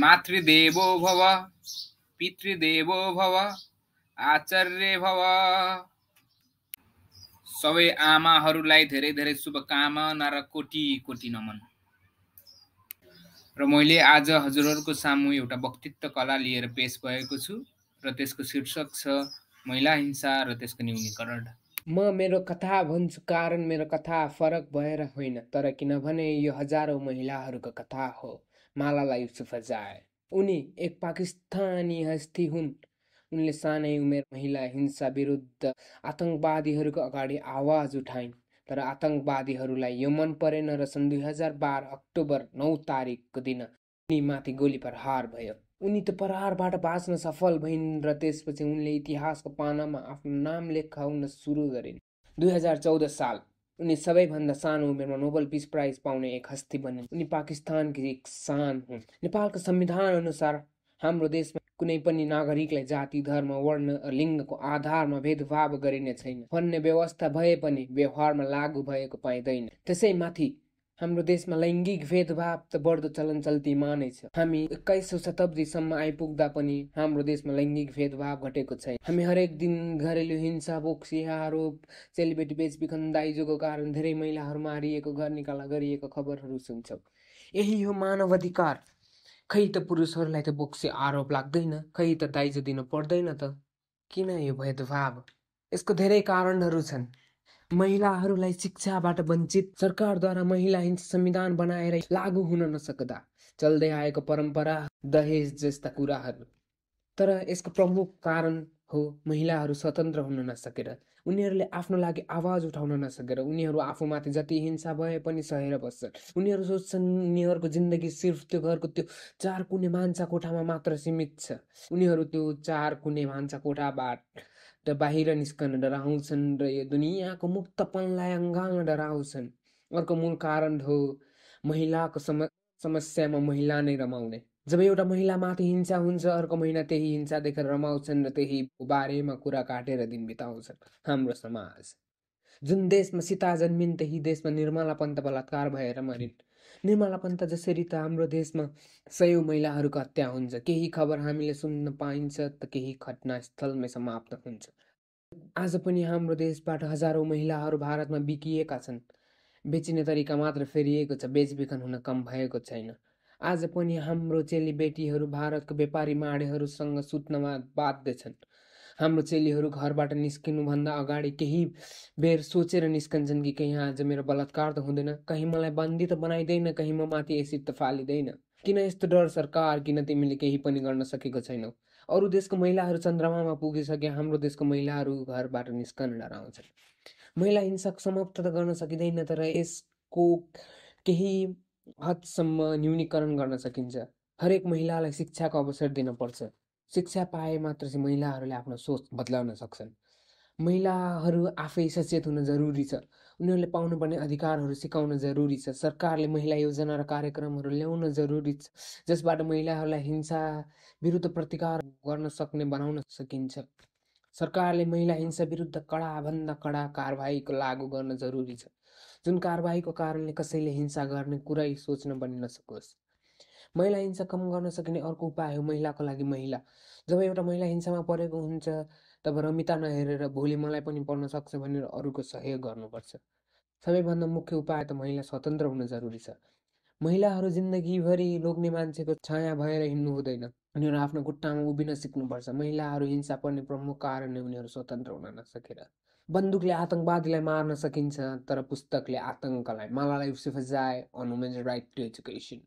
मातृदेवो भव पितृदेवो भव आचार्य भव सबै आमाहरूलाई धेरै धेरै शुभकामना र कोटि कोटि नमन र मैले आज हजुरहरूको सामु एउटा वक्तित्व कला लिएर पेस भएको छु र त्यसको शीर्षक छ महिला हिंसा र त्यसको न्यूनीकरण म मेरो कथा भन्छु कारण मेरो कथा फरक भएर होइन तर किनभने यो हजारौँ महिलाहरूको कथा हो मालाला युसुफ जाए उनी एक पाकिस्तानी हस्ती हुन् उनले सानै उमेर महिला हिंसा विरुद्ध आतङ्कवादीहरूको अगाडि आवाज उठाइन् तर आतङ्कवादीहरूलाई यो मन परेन र सन् दुई हजार बाह्र अक्टोबर नौ तारिकको दिन उनीमाथि गोली प्रहार भयो उनी त प्रहारबाट बाँच्न सफल भइन् र त्यसपछि उनले इतिहासको पानामा आफ्नो नाम लेखाउन सुरु गरिन् दुई हजार चौध साल उनी सबैभन्दा सानो उमेरमा नोबेल पिस प्राइज पाउने एक हस्ती बने उनी पाकिस्तानकी एक सान हुन् नेपालको संविधान अनुसार हाम्रो देशमा कुनै पनि नागरिकलाई जाति धर्म वर्ण लिङ्गको आधारमा भेदभाव गरिने छैन भन्ने व्यवस्था भए पनि व्यवहारमा लागू भएको पाइँदैन त्यसैमाथि हाम्रो देशमा लैङ्गिक भेदभाव त बढ्दो चलन चल्तीमा नै छ हामी एक्काइसौँ शताब्दीसम्म आइपुग्दा पनि हाम्रो देशमा लैङ्गिक भेदभाव घटेको छैन हामी हरेक दिन घरेलु हिंसा बोक्सी आरोप सेलिब्रेटी बेचबिखन दाइजोको कारण धेरै महिलाहरू मारिएको घर निकाला गरिएको खबरहरू सुन्छौँ यही हो मानव अधिकार खै त पुरुषहरूलाई त बोक्सी आरोप लाग्दैन खै त दाइजो दिनु पर्दैन त किन यो भेदभाव यसको धेरै कारणहरू छन् महिलाहरूलाई शिक्षाबाट वञ्चित सरकारद्वारा महिला हिंसा संविधान बनाएर लागू हुन नसक्दा चल्दै आएको परम्परा दहेज जस्ता कुराहरू तर यसको प्रमुख कारण हो महिलाहरू स्वतन्त्र हुन नसकेर उनीहरूले आफ्नो लागि आवाज उठाउन नसकेर उनीहरू आफूमाथि जति हिंसा भए पनि सहेर बस्छन् उनीहरू सोच्छन् उनीहरूको जिन्दगी सिर्फ त्यो घरको त्यो चार कुने भान्सा कोठामा मात्र सीमित छ उनीहरू त्यो चार कुने भान्सा कोठाबाट र बाहिर निस्कन डराउँछन् र यो दुनियाँको मुक्तपनलाई अङ्गाल्न डराउँछन् अर्को मूल कारण हो महिलाको सम समस्यामा महिला नै रमाउने जब एउटा महिलामाथि हिंसा हुन्छ अर्को महिना त्यही हिंसा देखेर रमाउँछन् र त्यही बारेमा कुरा काटेर दिन बिताउँछन् हाम्रो समाज जुन देशमा सीता जन्मिन् त्यही देशमा निर्मला पन्त बलात्कार भएर मरिन् निर्मला पन्त जसरी त हाम्रो देशमा सयौँ महिलाहरूको हत्या हुन्छ केही खबर हामीले सुन्न पाइन्छ त केही घटनास्थलमै समाप्त हुन्छ आज पनि हाम्रो देशबाट हजारौँ महिलाहरू भारतमा बिकिएका छन् बेचिने तरिका मात्र फेरिएको छ बेचबिखन हुन कम भएको छैन आज पनि हाम्रो चेलीबेटीहरू भारतको व्यापारी माडेहरूसँग सुत्नमा बाध्य छन् हाम्रो चेलीहरू घरबाट निस्किनुभन्दा अगाडि केही बेर सोचेर निस्कन्छन् कि कहीँ आज मेरो बलात्कार त हुँदैन कहीँ मलाई बन्दी त बनाइँदैन कहीँ म माथि एसिड त फालिँदैन किन यस्तो डर सरकार किन तिमीले केही पनि गर्न सकेको छैनौ अरू देशको महिलाहरू चन्द्रमामा पुगिसके हाम्रो देशको महिलाहरू घरबाट निस्कन डराउँछन् महिला हिंसक समाप्त त गर्न सकिँदैन तर यसको केही हदसम्म न्यूनीकरण गर्न सकिन्छ हरेक महिलालाई शिक्षाको अवसर दिनपर्छ शिक्षा पाए मात्र चाहिँ महिलाहरूले आफ्नो सोच बदलाउन सक्छन् महिलाहरू आफै सचेत हुन जरुरी छ उनीहरूले पाउनुपर्ने अधिकारहरू सिकाउन जरुरी छ सरकारले महिला योजना र कार्यक्रमहरू ल्याउन जरुरी छ जसबाट महिलाहरूलाई हिंसा विरुद्ध प्रतिकार गर्न सक्ने बनाउन सकिन्छ सरकारले महिला हिंसा विरुद्ध कडाभन्दा कडा कारवाहीको लागू गर्न जरुरी छ जुन कारवाहीको कारणले कसैले हिंसा गर्ने कुरै सोच्न पनि नसकोस् महिला हिंसा कम गर्न सकिने अर्को उपाय हो महिलाको लागि महिला जब एउटा महिला हिंसामा परेको हुन्छ तब रमिता नहेरेर भोलि मलाई पनि पढ्न सक्छ भनेर अरूको सहयोग गर्नुपर्छ सबैभन्दा मुख्य उपाय त महिला स्वतन्त्र हुन जरुरी छ महिलाहरू जिन्दगीभरि लोग्ने मान्छेको छाया भएर हिँड्नु हुँदैन उनीहरू आफ्नो खुट्टामा उभिन सिक्नुपर्छ महिलाहरू हिंसा पर्ने प्रमुख कारण उनीहरू स्वतन्त्र हुन नसकेर बन्दुकले आतङ्कवादीलाई मार्न सकिन्छ तर पुस्तकले आतङ्कलाई मालालाई Yousafzai on right to education